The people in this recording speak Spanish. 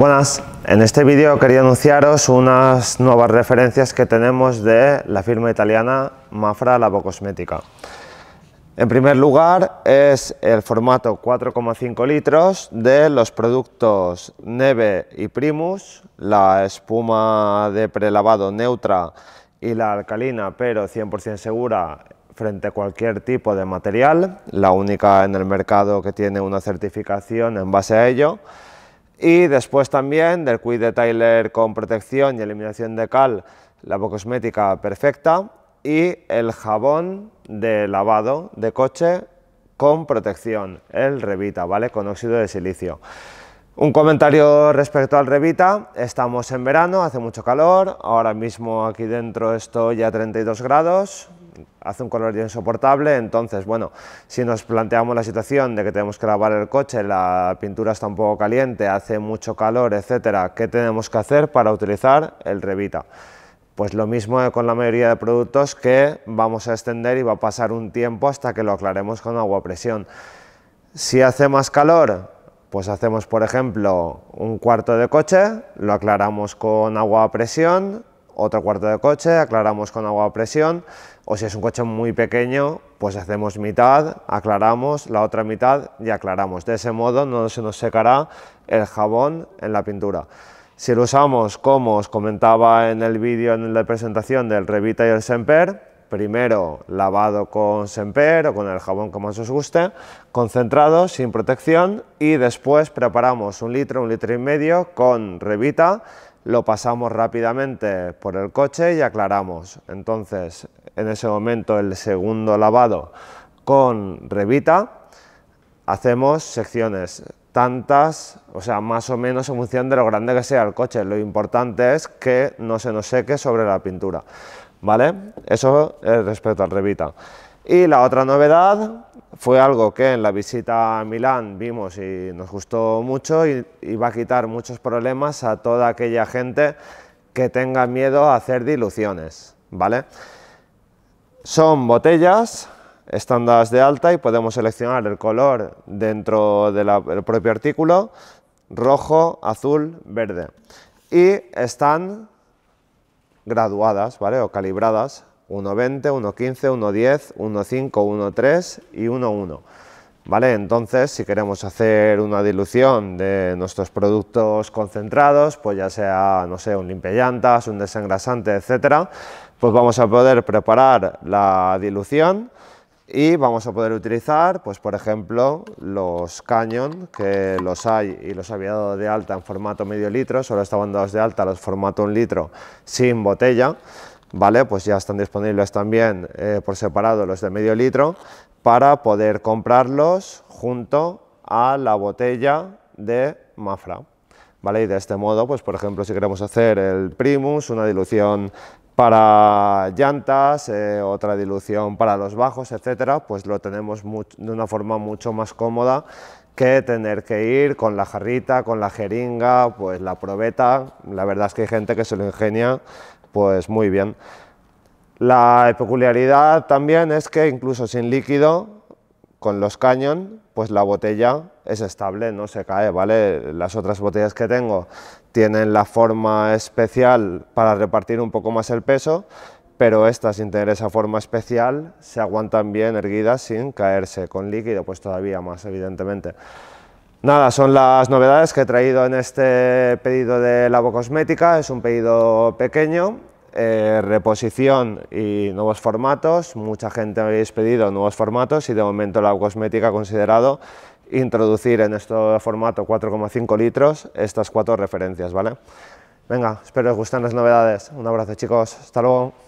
Buenas, en este vídeo quería anunciaros unas nuevas referencias que tenemos de la firma italiana Mafra Cosmética. En primer lugar es el formato 4,5 litros de los productos Neve y Primus, la espuma de prelavado neutra y la alcalina pero 100% segura frente a cualquier tipo de material, la única en el mercado que tiene una certificación en base a ello. Y después también del de Tyler con protección y eliminación de cal, la cosmética perfecta y el jabón de lavado de coche con protección, el Revita, ¿vale? Con óxido de silicio. Un comentario respecto al Revita, estamos en verano, hace mucho calor, ahora mismo aquí dentro estoy a 32 grados, hace un ya insoportable, entonces, bueno, si nos planteamos la situación de que tenemos que lavar el coche, la pintura está un poco caliente, hace mucho calor, etcétera, ¿qué tenemos que hacer para utilizar el Revita? Pues lo mismo con la mayoría de productos que vamos a extender y va a pasar un tiempo hasta que lo aclaremos con agua a presión. Si hace más calor, pues hacemos por ejemplo un cuarto de coche, lo aclaramos con agua a presión, otro cuarto de coche, aclaramos con agua a presión, o si es un coche muy pequeño, pues hacemos mitad, aclaramos, la otra mitad y aclaramos. De ese modo no se nos secará el jabón en la pintura. Si lo usamos, como os comentaba en el vídeo en la presentación del Revita y el Semper, primero lavado con Semper o con el jabón que más os guste, concentrado, sin protección, y después preparamos un litro, un litro y medio con Revita lo pasamos rápidamente por el coche y aclaramos. Entonces, en ese momento, el segundo lavado con revita, hacemos secciones tantas, o sea, más o menos en función de lo grande que sea el coche. Lo importante es que no se nos seque sobre la pintura, ¿vale? Eso respecto al revita. Y la otra novedad fue algo que en la visita a Milán vimos y nos gustó mucho y, va a quitar muchos problemas a toda aquella gente que tenga miedo a hacer diluciones, ¿vale? Son botellas estándares de alta y podemos seleccionar el color dentro del propio artículo, rojo, azul, verde. Y están graduadas, ¿vale? O calibradas 1.20, 1.15, 1.10, 1.5, 1.3 y 1.1. ¿Vale? Entonces, si queremos hacer una dilución de nuestros productos concentrados, pues ya sea, no sé, un limpiallantas, un desengrasante, etcétera, pues vamos a poder preparar la dilución y vamos a poder utilizar, pues por ejemplo, los Canyon, que los hay y los había dado de alta en formato medio litro, solo estaban dados de alta los formato un litro sin botella, ¿vale? Pues ya están disponibles también eh, por separado los de medio litro para poder comprarlos junto a la botella de Mafra. ¿Vale? Y de este modo, pues por ejemplo, si queremos hacer el primus, una dilución para llantas, eh, otra dilución para los bajos, etcétera, pues lo tenemos de una forma mucho más cómoda que tener que ir con la jarrita, con la jeringa, pues la probeta. La verdad es que hay gente que se lo ingenia pues muy bien. La peculiaridad también es que incluso sin líquido, con los cañones, pues la botella es estable, no se cae, ¿vale? Las otras botellas que tengo tienen la forma especial para repartir un poco más el peso, pero estas sin tener esa forma especial se aguantan bien erguidas sin caerse, con líquido pues todavía más evidentemente. Nada, son las novedades que he traído en este pedido de Labo Cosmética, es un pedido pequeño, eh, reposición y nuevos formatos, mucha gente habéis pedido nuevos formatos y de momento la Cosmética ha considerado introducir en este formato 4,5 litros estas cuatro referencias, ¿vale? Venga, espero os gusten las novedades, un abrazo chicos, hasta luego.